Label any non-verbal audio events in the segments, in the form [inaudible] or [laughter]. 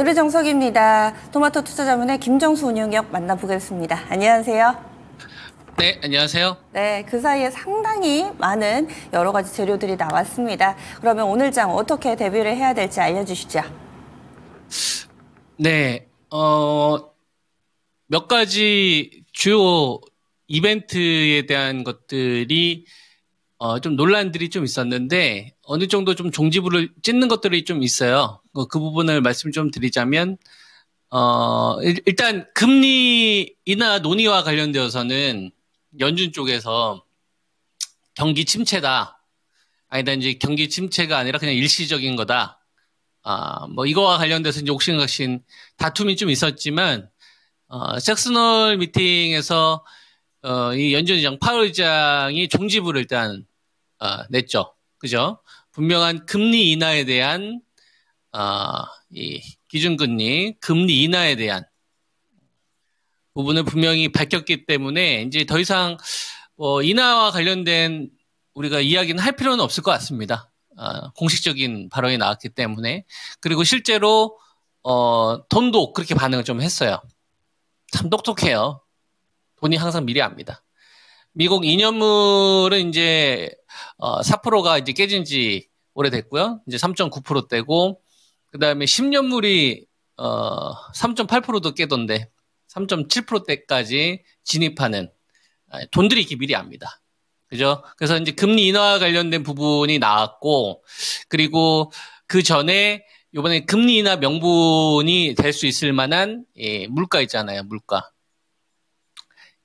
오늘의 정석입니다. 토마토 투자자문의 김정수 운영역 만나보겠습니다. 안녕하세요. 네, 안녕하세요. 네, 그 사이에 상당히 많은 여러 가지 재료들이 나왔습니다. 그러면 오늘 장 어떻게 대비를 해야 될지 알려주시죠. 네, 어, 몇 가지 주요 이벤트에 대한 것들이 어, 좀 논란들이 좀 있었는데 어느 정도 좀 종지부를 찢는 것들이 좀 있어요. 어, 그 부분을 말씀 좀 드리자면 어, 일단 금리 인하 논의와 관련되어서는 연준 쪽에서 경기 침체다. 아니다 이제 경기 침체가 아니라 그냥 일시적인 거다. 아, 뭐 이거와 관련돼서 이제 옥신각신 다툼이 좀 있었지만 어, 섹스널 미팅에서 어, 이 연준 의장 파월 의장이 종지부를 일단 어, 냈죠. 그죠? 분명한 금리 인하에 대한 어, 이 기준금리 금리 인하에 대한 부분을 분명히 밝혔기 때문에 이제 더 이상 뭐 인하와 관련된 우리가 이야기는 할 필요는 없을 것 같습니다. 어, 공식적인 발언이 나왔기 때문에 그리고 실제로 어, 돈도 그렇게 반응을 좀 했어요. 참 똑똑해요. 돈이 항상 미리 압니다. 미국 2년물은 이제 어, 4%가 이제 깨진 지 오래됐고요. 이제 3.9%대고 그다음에 10년물이 어, 3.8%도 깨던데 3.7%대까지 진입하는 아, 돈들이 이렇게 미리 압니다. 그죠? 그래서 이제 금리 인하와 관련된 부분이 나왔고 그리고 그 전에 요번에 금리 인하 명분이 될 수 있을 만한 예, 물가 있잖아요. 물가.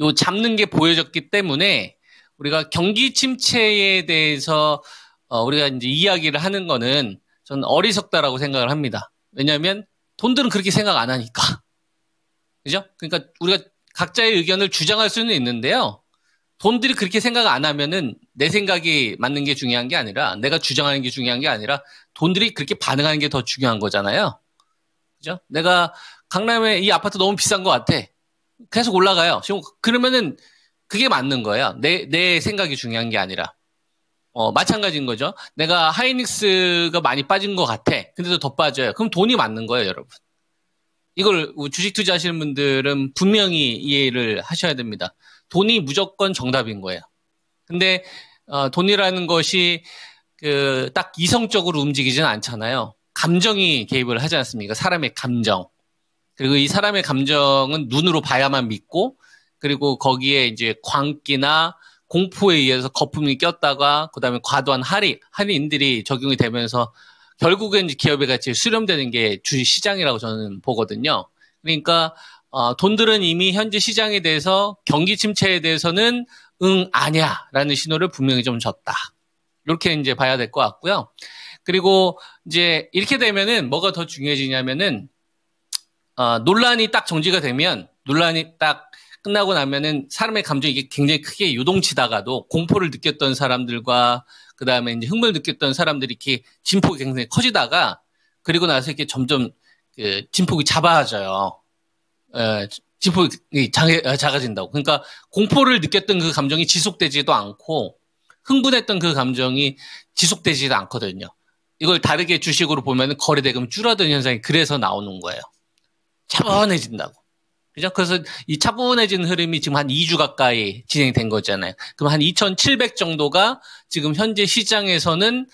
요 잡는 게 보여졌기 때문에 우리가 경기 침체에 대해서 어, 우리가 이제 이야기를 하는 거는 저는 어리석다라고 생각을 합니다. 왜냐하면 돈들은 그렇게 생각 안 하니까. [laughs] 그죠? 그러니까 우리가 각자의 의견을 주장할 수는 있는데요. 돈들이 그렇게 생각 안 하면은 내 생각이 맞는 게 중요한 게 아니라 내가 주장하는 게 중요한 게 아니라 돈들이 그렇게 반응하는 게 더 중요한 거잖아요. 그죠? 내가 강남에 이 아파트 너무 비싼 것 같아. 계속 올라가요. 지금 그러면은 그게 맞는 거예요. 내, 내 생각이 중요한 게 아니라. 어, 마찬가지인 거죠. 내가 하이닉스가 많이 빠진 것 같아. 근데도 더 빠져요. 그럼 돈이 맞는 거예요, 여러분. 이걸 주식 투자하시는 분들은 분명히 이해를 하셔야 됩니다. 돈이 무조건 정답인 거예요. 근데 어, 돈이라는 것이 그 딱 이성적으로 움직이지는 않잖아요. 감정이 개입을 하지 않습니까? 사람의 감정. 그리고 이 사람의 감정은 눈으로 봐야만 믿고 그리고 거기에 이제 광기나 공포에 의해서 거품이 꼈다가 그다음에 과도한 할인 할인들이 적용이 되면서 결국엔 기업의 가치 수렴되는 게 주식 시장이라고 저는 보거든요. 그러니까 어, 돈들은 이미 현재 시장에 대해서 경기 침체에 대해서는 응 아니야라는 신호를 분명히 좀 줬다. 이렇게 이제 봐야 될 것 같고요. 그리고 이제 이렇게 되면은 뭐가 더 중요해지냐면은 어, 논란이 딱 정지가 되면 논란이 딱 끝나고 나면은 사람의 감정이 이게 굉장히 크게 요동치다가도 공포를 느꼈던 사람들과 그 다음에 이제 흥분을 느꼈던 사람들이 이렇게 진폭이 굉장히 커지다가 그리고 나서 이렇게 점점 그 진폭이 잡아져요. 에, 예, 진폭이 장 어, 작아진다고. 그러니까 공포를 느꼈던 그 감정이 지속되지도 않고 흥분했던 그 감정이 지속되지도 않거든요. 이걸 다르게 주식으로 보면 거래대금 줄어드는 현상이 그래서 나오는 거예요. 차분해진다고. 그죠? 그래서 이 차분해진 흐름이 지금 한 2주 가까이 진행된 거잖아요. 그럼 한 2,700 정도가 지금 현재 시장에서는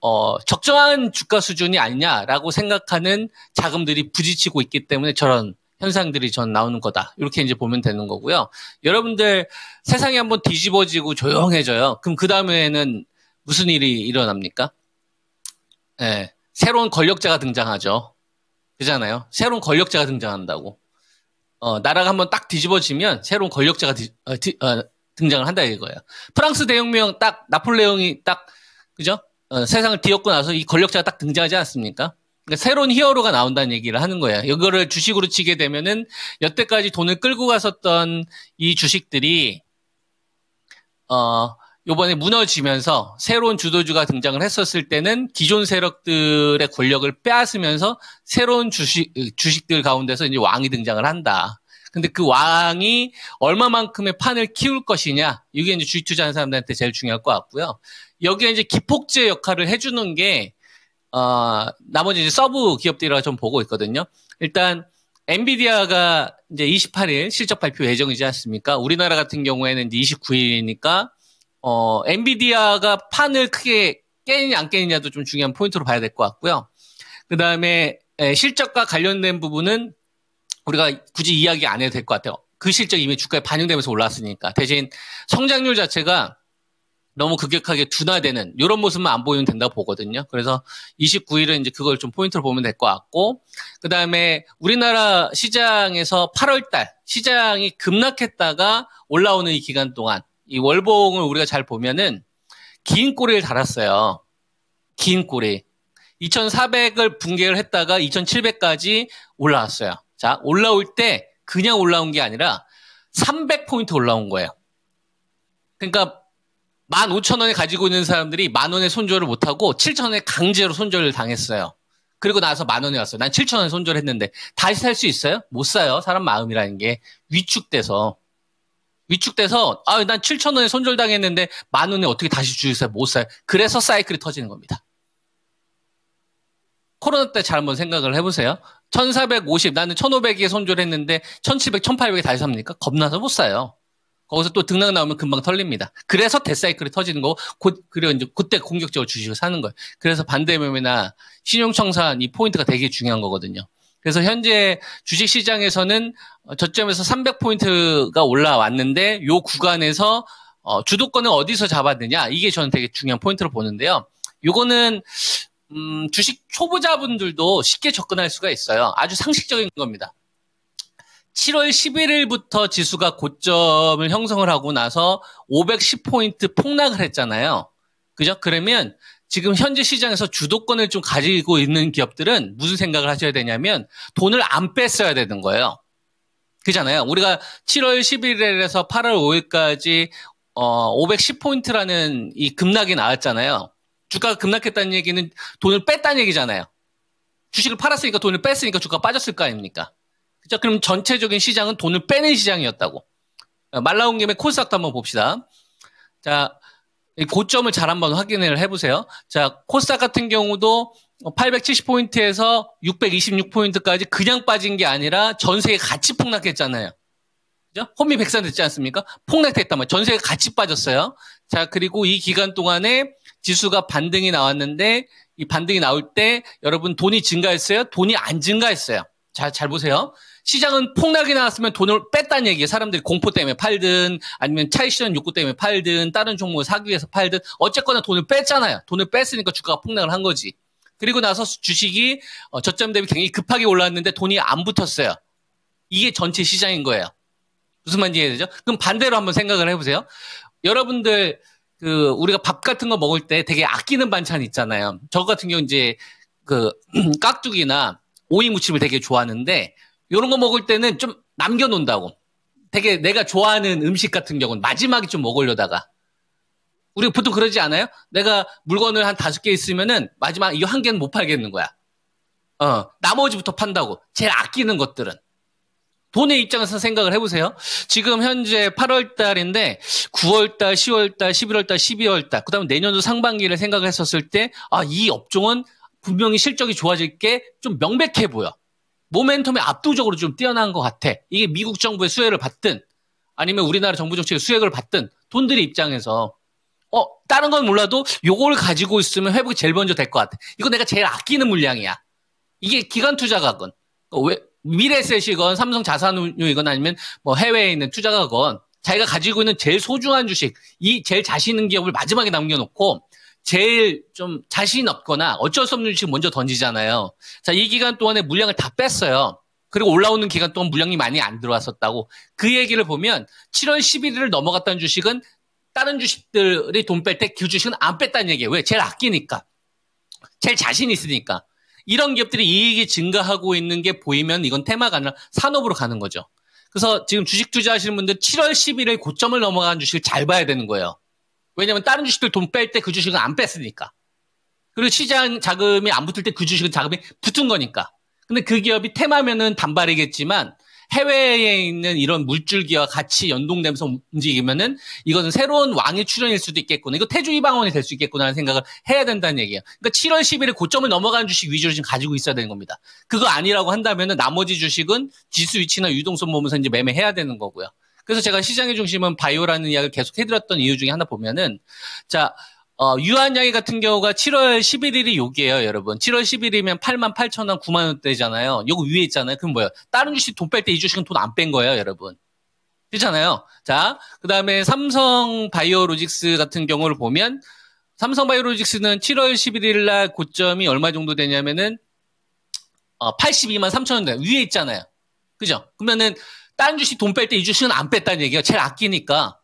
어, 적정한 주가 수준이 아니냐라고 생각하는 자금들이 부딪히고 있기 때문에 저런 현상들이 전 나오는 거다. 이렇게 이제 보면 되는 거고요. 여러분들 세상이 한번 뒤집어지고 조용해져요. 그럼 그 다음에는 무슨 일이 일어납니까? 예. 새로운 권력자가 등장하죠. 그잖아요. 새로운 권력자가 등장한다고. 어, 나라가 한번 딱 뒤집어지면 새로운 권력자가 디, 어, 디, 어, 등장을 한다 이거예요. 프랑스 대혁명 딱 나폴레옹이 딱 그죠? 어, 세상을 뒤엎고 나서 이 권력자가 딱 등장하지 않습니까? 그러니까 새로운 히어로가 나온다는 얘기를 하는 거예요. 이거를 주식으로 치게 되면은 여태까지 돈을 끌고 갔었던 이 주식들이 어 요번에 무너지면서 새로운 주도주가 등장을 했었을 때는 기존 세력들의 권력을 빼앗으면서 새로운 주식 주식들 가운데서 이제 왕이 등장을 한다. 근데 그 왕이 얼마만큼의 판을 키울 것이냐 이게 이제 주식 투자하는 사람들한테 제일 중요할 것 같고요. 여기에 이제 기폭제 역할을 해주는 게 어, 나머지 이제 서브 기업들이라 고좀 보고 있거든요. 일단 엔비디아가 이제 28일 실적 발표 예정이지 않습니까? 우리나라 같은 경우에는 이제 29일이니까 어, 엔비디아가 판을 크게 깨느냐 안 깨느냐도 좀 중요한 포인트로 봐야 될 것 같고요. 그 다음에 실적과 관련된 부분은 우리가 굳이 이야기 안 해도 될 것 같아요. 그 실적이 이미 주가에 반영되면서 올랐으니까. 대신 성장률 자체가 너무 급격하게 둔화되는 이런 모습만 안 보이면 된다고 보거든요. 그래서 29일은 이제 그걸 좀 포인트로 보면 될 것 같고, 그 다음에 우리나라 시장에서 8월달 시장이 급락했다가 올라오는 이 기간 동안 이 월봉을 우리가 잘 보면은 긴 꼬리를 달았어요. 긴 꼬리. 2,400을 붕괴를 했다가 2,700까지 올라왔어요. 자, 올라올 때 그냥 올라온 게 아니라 300포인트 올라온 거예요. 그러니까 15,000원에 가지고 있는 사람들이 만 원에 손절을 못 하고 7,000원에 강제로 손절을 당했어요. 그리고 나서 만 원에 왔어요. 난 7,000원에 손절했는데 다시 살 수 있어요? 못 사요. 사람 마음이라는 게 위축돼서. 위축돼서 아 난 7천 원에 손절당했는데 만 원에 어떻게 다시 주유소에 못 사요. 그래서 사이클이 터지는 겁니다. 코로나 때 잘 한번 생각을 해보세요. 1450 나는 1500에 손절했는데 1700, 1800에 다시 삽니까? 겁나서 못 사요. 거기서 또 등락 나오면 금방 털립니다. 그래서 대사이클이 터지는 거고, 그리고 이제 그때 공격적으로 주식을 사는 거예요. 그래서 반대매매나 신용청산 이 포인트가 되게 중요한 거거든요. 그래서 현재 주식 시장에서는 어, 저점에서 300포인트가 올라왔는데 요 구간에서 어, 주도권을 어디서 잡았느냐 이게 저는 되게 중요한 포인트로 보는데요. 요거는 음, 주식 초보자분들도 쉽게 접근할 수가 있어요. 아주 상식적인 겁니다. 7월 11일부터 지수가 고점을 형성을 하고 나서 510포인트 폭락을 했잖아요. 그죠? 그러면 지금 현재 시장에서 주도권을 좀 가지고 있는 기업들은 무슨 생각을 하셔야 되냐면 돈을 안 뺐어야 되는 거예요. 그잖아요. 우리가 7월 11일에서 8월 5일까지 어 510포인트라는 이 급락이 나왔잖아요. 주가가 급락했다는 얘기는 돈을 뺐다는 얘기잖아요. 주식을 팔았으니까 돈을 뺐으니까 주가 빠졌을 거 아닙니까? 그죠? 그럼 전체적인 시장은 돈을 빼는 시장이었다고. 말 나온 김에 콘서트 한번 봅시다. 자, 고점을 잘 한번 확인을 해보세요. 자, 코스닥 같은 경우도 870포인트에서 626포인트까지 그냥 빠진 게 아니라 전세계 같이 폭락했잖아요. 그죠? 혼미 백산 됐지 않습니까? 폭락됐단 말이에요. 전세계 같이 빠졌어요. 자, 그리고 이 기간 동안에 지수가 반등이 나왔는데 이 반등이 나올 때 여러분 돈이 증가했어요? 돈이 안 증가했어요. 자, 잘 보세요. 시장은 폭락이 나왔으면 돈을 뺐다는 얘기예요. 사람들이 공포 때문에 팔든 아니면 차익 시현 욕구 때문에 팔든 다른 종목을 사기 위해서 팔든 어쨌거나 돈을 뺐잖아요. 돈을 뺐으니까 주가가 폭락을 한 거지. 그리고 나서 주식이 어, 저점 대비 굉장히 급하게 올랐는데 돈이 안 붙었어요. 이게 전체 시장인 거예요. 무슨 말인지 이해되죠? 그럼 반대로 한번 생각을 해보세요. 여러분들 그 우리가 밥 같은 거 먹을 때 되게 아끼는 반찬 있잖아요. 저 같은 경우 이제 그 [clears throat] 깍두기나 오이 무침을 되게 좋아하는데 요런 거 먹을 때는 좀 남겨놓는다고. 되게 내가 좋아하는 음식 같은 경우는 마지막에 좀 먹으려다가. 우리 보통 그러지 않아요? 내가 물건을 한 다섯 개 있으면은 마지막 이거 한 개는 못 팔겠는 거야. 어, 나머지부터 판다고. 제일 아끼는 것들은. 돈의 입장에서 생각을 해보세요. 지금 현재 8월 달인데 9월 달, 10월 달, 11월 달, 12월 달, 그 다음에 내년도 상반기를 생각을 했었을 때, 아, 이 업종은 분명히 실적이 좋아질 게 좀 명백해 보여. 모멘텀이 압도적으로 좀 뛰어난 것 같아. 이게 미국 정부의 수혜를 받든 아니면 우리나라 정부 정책의 수혜를 받든 돈들이 입장에서 어 다른 건 몰라도 요걸 가지고 있으면 회복이 제일 먼저 될 것 같아. 이거 내가 제일 아끼는 물량이야. 이게 기관 투자가건 어, 왜 미래셋이건 삼성 자산운용이건 아니면 뭐 해외에 있는 투자가건 자기가 가지고 있는 제일 소중한 주식 이 제일 자신 있는 기업을 마지막에 남겨놓고 제일 좀 자신 없거나 어쩔 수 없는 주식 먼저 던지잖아요. 자, 이 기간 동안에 물량을 다 뺐어요. 그리고 올라오는 기간 동안 물량이 많이 안 들어왔었다고 그 얘기를 보면 7월 11일을 넘어갔던 주식은 다른 주식들이 돈 뺄 때 그 주식은 안 뺐다는 얘기예요. 왜? 제일 아끼니까. 제일 자신 있으니까. 이런 기업들이 이익이 증가하고 있는 게 보이면 이건 테마가 아니라 산업으로 가는 거죠. 그래서 지금 주식 투자하시는 분들 7월 1 1일에 고점을 넘어간 주식을 잘 봐야 되는 거예요. 왜냐면 다른 주식들 돈 뺄 때 그 주식은 안 뺐으니까. 그리고 시장 자금이 안 붙을 때 그 주식은 자금이 붙은 거니까. 근데 그 기업이 테마면은 단발이겠지만 해외에 있는 이런 물줄기와 같이 연동되면서 움직이면은 이것은 새로운 왕의 출현일 수도 있겠구나. 이거 태주 이방원이 될 수 있겠구나라는 생각을 해야 된다는 얘기예요. 그러니까 7월 10일에 고점을 넘어가는 주식 위주로 지금 가지고 있어야 되는 겁니다. 그거 아니라고 한다면은 나머지 주식은 지수 위치나 유동성 보면서 이제 매매해야 되는 거고요. 그래서 제가 시장의 중심은 바이오라는 이야기를 계속 해드렸던 이유 중에 하나 보면은 자 어, 유한양이 같은 경우가 7월 11일이 요기예요, 여러분. 7월 11일이면 8만 8천 원, 9만 원대잖아요. 요거 위에 있잖아요. 그럼 뭐예요? 다른 주식 돈 뺄 때 이 주식은 돈 안 뺀 거예요, 여러분. 그렇잖아요. 자, 그 다음에 삼성 바이오로직스 같은 경우를 보면 삼성 바이오로직스는 7월 11일 날 고점이 얼마 정도 되냐면은 어, 82만 3천 원대 위에 있잖아요. 그죠? 그러면은 딴 주식 돈 뺄 때 이 주식은 안 뺐다는 얘기예요 제일 아끼니까.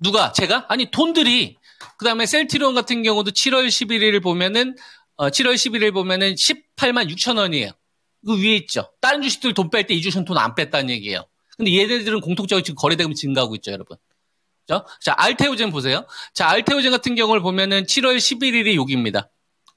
누가? 제가? 아니, 돈들이. 그 다음에 셀트리온 같은 경우도 7월 11일 을 보면은, 어, 7월 11일 보면은 18만 6천 원이에요. 그 위에 있죠. 다른 주식들 돈 뺄 때 이 주식은 돈 안 뺐다는 얘기예요. 근데 얘네들은 공통적으로 지금 거래대금 증가하고 있죠, 여러분. 그죠? 자, 알테오젠 보세요. 자, 알테오젠 같은 경우를 보면은 7월 11일이 여기입니다.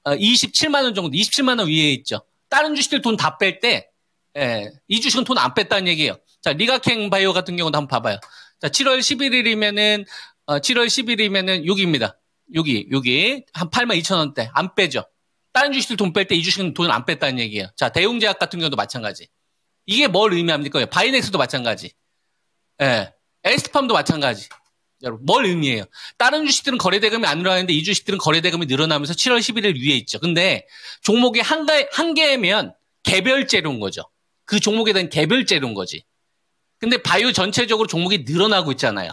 어, 27만원 정도, 27만원 위에 있죠. 다른 주식들 돈다뺄때 예. 이 주식은 돈 안 뺐다는 얘기예요. 자, 리가캥 바이오 같은 경우도 한번 봐봐요. 자, 7월 11일이면은, 어, 7월 1 1일이면은 여기입니다. 여기, 여기. 한 8만 2천 원대. 안 빼죠. 다른 주식들 돈 뺄 때 이 주식은 돈 안 뺐다는 얘기예요. 자, 대웅제약 같은 경우도 마찬가지. 이게 뭘 의미합니까? 바이넥스도 마찬가지. 예. 에스팜도 마찬가지. 여러분, 뭘 의미해요? 다른 주식들은 거래대금이 안 늘어나는데 이 주식들은 거래대금이 늘어나면서 7월 11일 위에 있죠. 근데 종목이 한, 개, 한 개면 개별제로인 거죠. 그 종목에 대한 개별제로인 거지. 근데 바이오 전체적으로 종목이 늘어나고 있잖아요.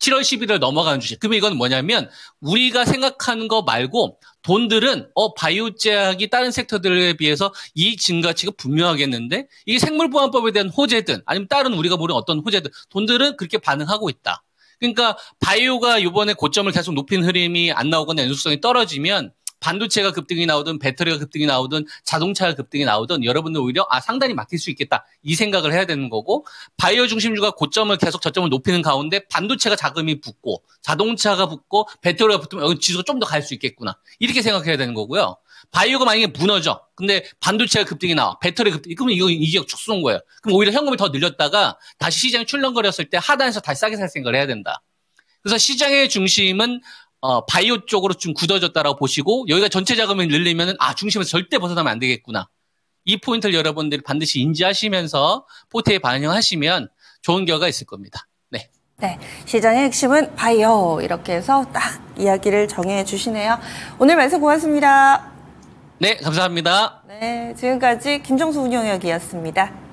7월 11일 넘어가는 주식. 그러면 이건 뭐냐면 우리가 생각하는 거 말고 돈들은 어 바이오 제약이 다른 섹터들에 비해서 이익 증가치가 분명하겠는데 이게 생물보안법에 대한 호재든 아니면 다른 우리가 모르는 어떤 호재든 돈들은 그렇게 반응하고 있다. 그러니까 바이오가 이번에 고점을 계속 높인 흐름이 안 나오거나 연속성이 떨어지면 반도체가 급등이 나오든 배터리가 급등이 나오든 자동차가 급등이 나오든 여러분들 오히려 아 상단이 막힐 수 있겠다 이 생각을 해야 되는 거고 바이오 중심주가 고점을 계속 저점을 높이는 가운데 반도체가 자금이 붙고 자동차가 붙고 배터리가 붙으면 지수가 좀 더 갈 수 있겠구나 이렇게 생각해야 되는 거고요. 바이오가 만약에 무너져. 근데 반도체가 급등이 나와. 배터리 급등이. 그러면 이거 이격 축소인 거예요. 그럼 오히려 현금이더 늘렸다가 다시 시장이 출렁거렸을 때 하단에서 다시 싸게 살 생각을 해야 된다. 그래서 시장의 중심은 어, 바이오 쪽으로 좀 굳어졌다라고 보시고 여기가 전체 자금을 늘리면아 중심에서 절대 벗어나면 안 되겠구나. 이 포인트를 여러분들이 반드시 인지하시면서 포트에 반영하시면 좋은 결과 있을 겁니다. 네. 네. 시장의 핵심은 바이오 이렇게 해서 딱 이야기를 정해 주시네요. 오늘 말씀 고맙습니다. 네, 감사합니다. 네, 지금까지 김정수 운영역이었습니다.